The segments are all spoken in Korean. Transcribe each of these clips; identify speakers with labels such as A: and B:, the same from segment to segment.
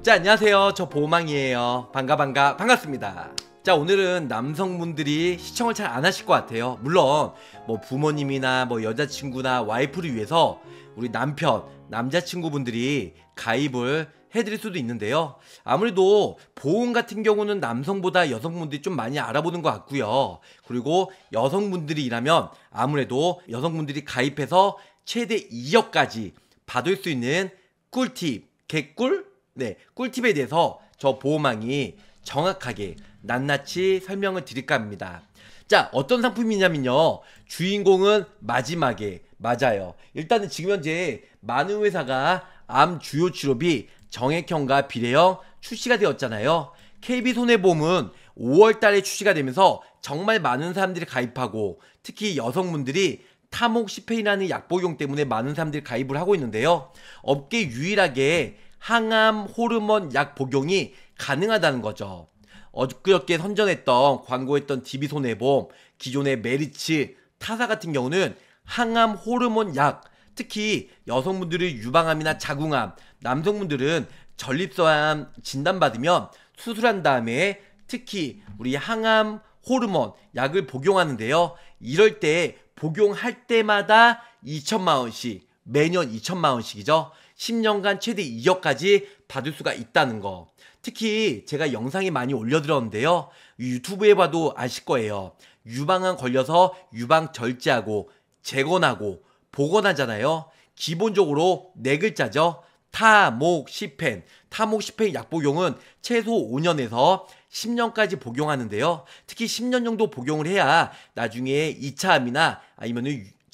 A: 자 안녕하세요 저 보망이에요 반가 반가 반갑습니다 자 오늘은 남성분들이 시청을 잘 안 하실 것 같아요 물론 뭐 부모님이나 뭐 여자친구나 와이프를 위해서 우리 남편 남자친구분들이 가입을 해드릴 수도 있는데요 아무래도 보험 같은 경우는 남성보다 여성분들이 좀 많이 알아보는 것 같고요 그리고 여성분들이 일하면 아무래도 여성분들이 가입해서 최대 2억까지 받을 수 있는 꿀팁 개꿀 네, 꿀팁에 대해서 저 보호망이 정확하게 낱낱이 설명을 드릴까 합니다. 자, 어떤 상품이냐면요. 주인공은 마지막에 맞아요. 일단은 지금 현재 많은 회사가 암 주요 치료비 정액형과 비례형 출시가 되었잖아요. KB손해보험은 5월 달에 출시가 되면서 정말 많은 사람들이 가입하고 특히 여성분들이 타목시페인이라는 약 복용 때문에 많은 사람들이 가입을 하고 있는데요. 업계 유일하게 항암 호르몬 약 복용이 가능하다는 거죠. 어저께 선전했던 광고했던 디비손해보 기존의 메리츠, 타사 같은 경우는 항암 호르몬 약, 특히 여성분들의 유방암이나 자궁암, 남성분들은 전립선암 진단받으면 수술한 다음에 특히 우리 항암 호르몬 약을 복용하는데요. 이럴 때 복용할 때마다 2천만 원씩 매년 2천만 원씩이죠. 10년간 최대 2억까지 받을 수가 있다는 거. 특히 제가 영상이 많이 올려드렸는데요. 유튜브에 봐도 아실 거예요. 유방암 걸려서 유방 절제하고 재건하고 복원하잖아요. 기본적으로 네 글자죠. 타목시펜. 타목시펜 약 복용은 최소 5년에서 10년까지 복용하는데요. 특히 10년 정도 복용을 해야 나중에 2차암이나 아니면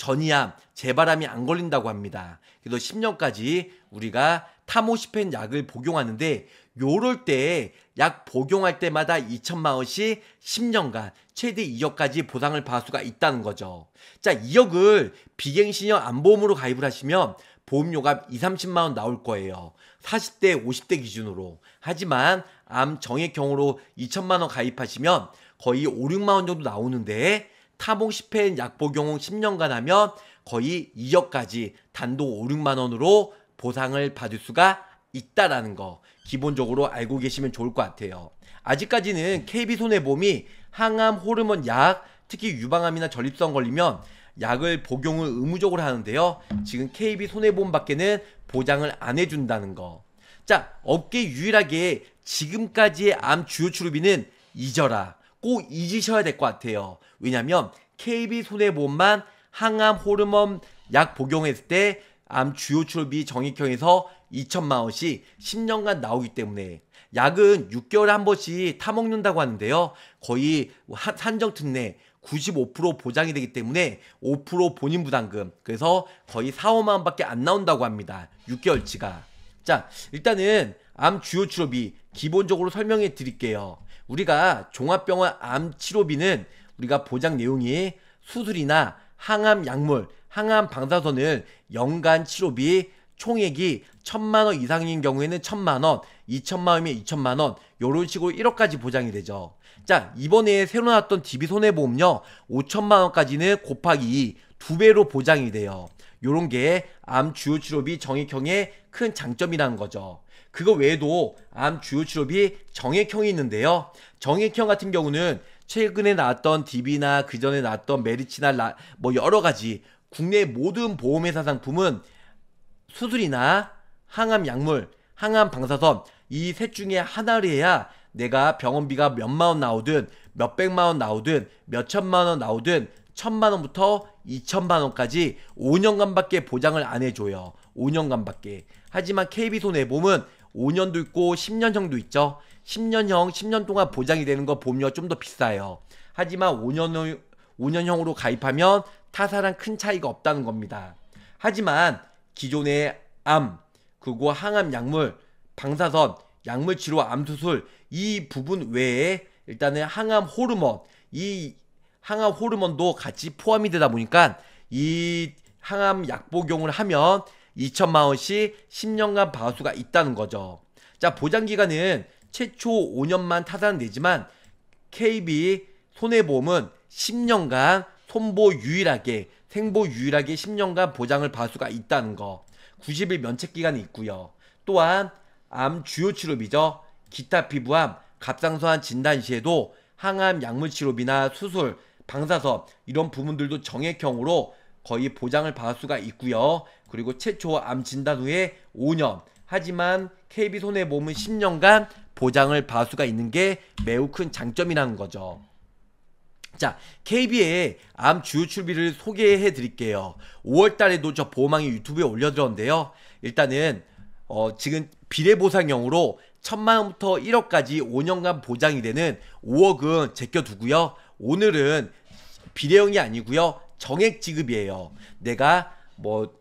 A: 전이암, 재바람이안 걸린다고 합니다. 그래도 10년까지 우리가 타모시펜 약을 복용하는데 요럴 때 약 복용할 때마다 2천만 원씩 10년간 최대 2억까지 보상을 받을 수가 있다는 거죠. 자, 2억을 비갱신형 안보험으로 가입을 하시면 보험료가 2, 30만 원 나올 거예요. 40대, 50대 기준으로. 하지만 암 정액형으로 2천만 원 가입하시면 거의 5, 6만 원 정도 나오는데 타봉 시0회인 약복용 10년간 하면 거의 2억까지 단독 5, 6만 원으로 보상을 받을 수가 있다라는 거 기본적으로 알고 계시면 좋을 것 같아요. 아직까지는 KB손해보험이 항암 호르몬 약, 특히 유방암이나 전립선 걸리면 약을 복용을 의무적으로 하는데요. 지금 KB손해보험 밖에는 보장을 안 해준다는 거. 자, 업계 유일하게 지금까지의 암 주요 출입비는 잊어라. 꼭 잊으셔야 될 것 같아요. 왜냐면 KB 손해보험만 항암 호르몬 약 복용했을 때 암 주요 출비 정액형에서 2천만 원씩 10년간 나오기 때문에 약은 6개월에 한 번씩 타먹는다고 하는데요. 거의 산정 특례 95% 보장이 되기 때문에 5% 본인 부담금 그래서 거의 4, 5만 원밖에 안 나온다고 합니다. 6개월치가. 자 일단은 암 주요 출비 기본적으로 설명해 드릴게요. 우리가 종합병원 암 치료비는 우리가 보장 내용이 수술이나 항암 약물, 항암 방사선을 연간 치료비 총액이 천만 원 이상인 경우에는 천만 원, 이천만 원이면 이천만 원, 요런 식으로 1억까지 보장이 되죠. 자, 이번에 새로 나왔던 DB 손해보험료 5천만 원까지는 곱하기 2, 두 배로 보장이 돼요. 요런 게 암 주요 치료비 정액형의 큰 장점이라는 거죠. 그거 외에도 암 주요 치료비 정액형이 있는데요. 정액형 같은 경우는 최근에 나왔던 DB나 그 전에 나왔던 메리치나 라, 뭐 여러 가지 국내 모든 보험회사 상품은 수술이나 항암 약물, 항암 방사선 이 셋 중에 하나를 해야 내가 병원비가 몇만 원 나오든 몇백만 원 나오든 몇천만 원 나오든 천만 원부터 이천만 원까지 5년간밖에 보장을 안 해줘요. 5년간밖에. 하지만 KB손해보험은 5년도 있고 10년형도 있죠. 10년형, 10년 동안 보장이 되는 거보험좀더 비싸요. 하지만 5년, 5년형으로 가입하면 타사랑 큰 차이가 없다는 겁니다. 하지만 기존의 암, 그리고 항암 약물, 방사선, 약물 치료 암 수술 이 부분 외에 일단은 항암 호르몬 이 항암 호르몬도 같이 포함이 되다 보니까 이 항암 약 복용을 하면 2천만 원씩 10년간 과수가 있다는 거죠. 자, 보장 기간은 최초 5년만 타산되지만 KB 손해보험은 10년간 손보 유일하게 생보 유일하게 10년간 보장을 과수가 있다는 거. 90일 면책 기간이 있고요. 또한 암 주요 치료비죠. 기타 피부암, 갑상선암 진단 시에도 항암 약물 치료비나 수술, 방사선 이런 부분들도 정액형으로 거의 보장을 받을 수가 있고요. 그리고 최초 암 진단 후에 5년 하지만 KB 손해보험은 10년간 보장을 받을 수가 있는 게 매우 큰 장점이라는 거죠. 자, KB의 암 주요 출비를 소개해 드릴게요. 5월 달에도 저보호망이 유튜브에 올려드렸는데요. 일단은 어, 지금 비례 보상형으로 1 0 0 0만 원부터 1억까지 5년간 보장이 되는 5억은 제껴두고요. 오늘은 비례형이 아니고요. 정액 지급이에요. 내가 뭐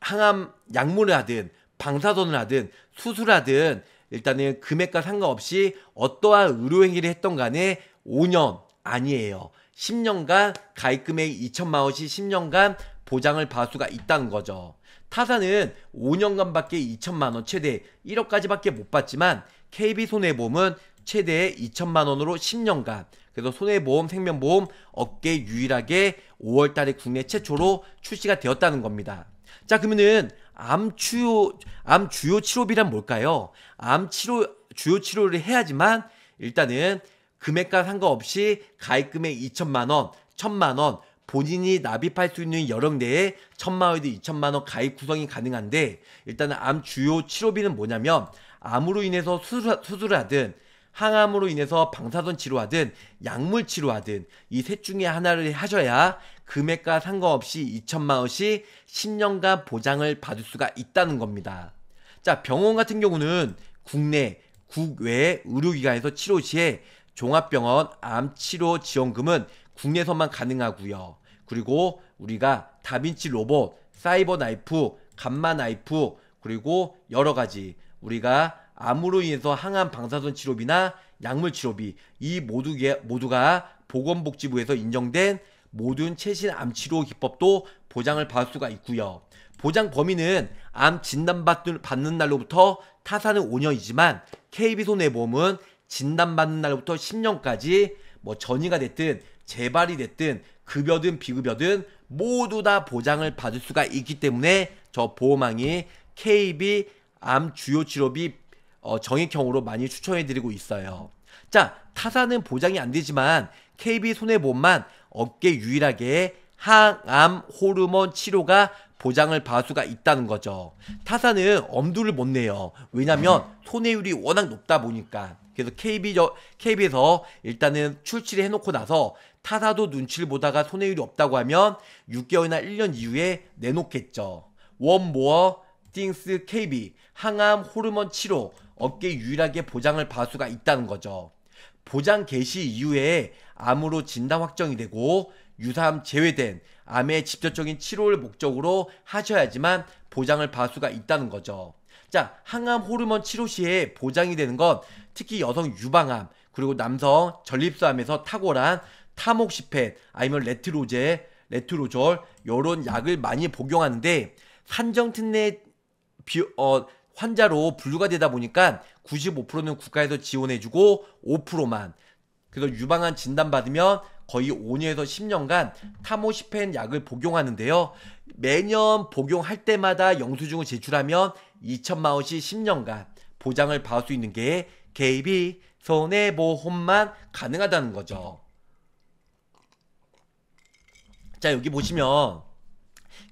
A: 항암 약물을 하든 방사선을 하든 수술하든 일단은 금액과 상관없이 어떠한 의료행위를 했던 간에 5년 아니에요. 10년간 가입금액 2천만 원씩 10년간 보장을 받을 수가 있다는 거죠. 타사는 5년간밖에 2천만 원 최대 1억까지밖에 못 받지만 KB손해보험은 최대 2천만 원으로 10년간 그래서 손해보험, 생명보험 업계 유일하게 5월달에 국내 최초로 출시가 되었다는 겁니다. 자 그러면은 암 주요 암 주요 치료비란 뭘까요? 암 치료 주요 치료를 해야지만 일단은 금액과 상관없이 가입금액 2천만 원, 1천만 원 본인이 납입할 수 있는 여력 내에 천만 원에서 2천만 원 가입 구성이 가능한데 일단은 암 주요 치료비는 뭐냐면 암으로 인해서 수술, 수술 하든 항암으로 인해서 방사선 치료하든 약물 치료하든 이 셋 중에 하나를 하셔야 금액과 상관없이 2천만 원씩 10년간 보장을 받을 수가 있다는 겁니다. 자, 병원 같은 경우는 국내, 국외 의료기관에서 치료 시에 종합병원 암치료 지원금은 국내에서만 가능하고요. 그리고 우리가 다빈치 로봇, 사이버 나이프, 감마 나이프, 그리고 여러 가지 우리가 암으로 인해서 항암 방사선 치료비나 약물 치료비 이 모두 모두가 보건복지부에서 인정된 모든 최신 암 치료 기법도 보장을 받을 수가 있고요. 보장 범위는 암 진단받는 날로부터 타사는 5년이지만 KB손해보험은 진단받는 날로부터 10년까지 뭐 전이가 됐든 재발이 됐든 급여든 비급여든 모두 다 보장을 받을 수가 있기 때문에 저 보험왕이 KB 암 주요 치료비 어, 정액형으로 많이 추천해드리고 있어요. 자, 타사는 보장이 안 되지만 KB 손해보험만 업계 유일하게 항암 호르몬 치료가 보장을 받을 수가 있다는 거죠. 타사는 엄두를 못 내요. 왜냐면 손해율이 워낙 높다 보니까. 그래서 KB, KB에서 일단은 출시를 해놓고 나서 타사도 눈치를 보다가 손해율이 없다고 하면 6개월이나 1년 이후에 내놓겠죠. 원모어 띵스 KB 항암 호르몬 치료 업계 유일하게 보장을 봐수가 있다는 거죠. 보장 개시 이후에 암으로 진단 확정이 되고 유사암 제외된 암의 직접적인 치료를 목적으로 하셔야지만 보장을 봐수가 있다는 거죠. 자, 항암 호르몬 치료 시에 보장이 되는 건 특히 여성 유방암, 그리고 남성 전립선암에서 탁월한 타목시펜, 아니면 레트로제, 레트로졸, 요런 약을 많이 복용하는데 산정특례 비, 어, 환자로 분류가 되다 보니까 95%는 국가에서 지원해주고 5%만 그래서 유방암 진단받으면 거의 5년에서 10년간 타모시펜 약을 복용하는데요. 매년 복용할 때마다 영수증을 제출하면 2천만 원씩 10년간 보장을 받을 수 있는 게 개입이 손해보험만 가능하다는 거죠. 자 여기 보시면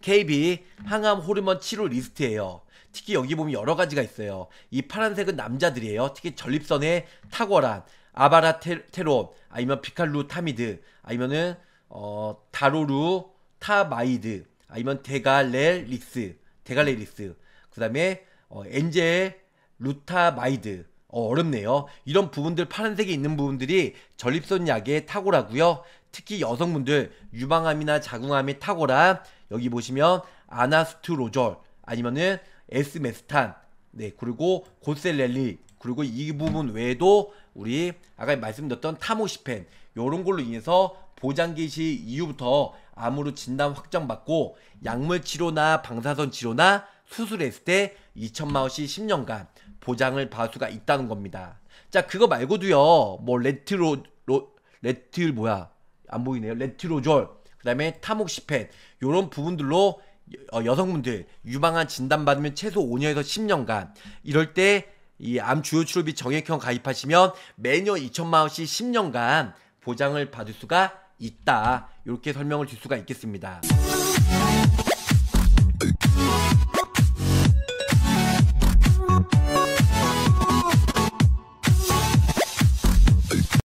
A: KB 항암 호르몬 치료 리스트예요. 특히 여기 보면 여러 가지가 있어요. 이 파란색은 남자들이에요. 특히 전립선의 탁월한 아바라 테론, 아니면 피칼루 타미드, 아니면은 어, 다로루 타마이드, 아니면 데갈레리스데갈레리스그 다음에 어, 엔젤 루타마이드, 어, 어렵네요. 이런 부분들 파란색이 있는 부분들이 전립선 약에 탁월하고요. 특히 여성분들 유방암이나 자궁암에 탁월한 여기 보시면 아나스트로졸 아니면은 에스메스탄, 네, 그리고 고셀렐리, 그리고 이 부분 외에도 우리 아까 말씀드렸던 타모시펜, 요런 걸로 인해서 보장 개시 이후부터 암으로 진단 확정받고 약물 치료나 방사선 치료나 수술했을 때 2천만 원씩 10년간 보장을 받을 수가 있다는 겁니다. 자, 그거 말고도요. 뭐 레트로 로, 레틸 뭐야? 안 보이네요. 레트로졸 그다음에 타목시펜. 요런 부분들로 어, 여성분들 유방암 진단받으면 최소 5년에서 10년간 이럴 때 이 암 주요 치료비 정액형 가입하시면 매년 2천만 원씩 10년간 보장을 받을 수가 있다. 이렇게 설명을 줄 수가 있겠습니다.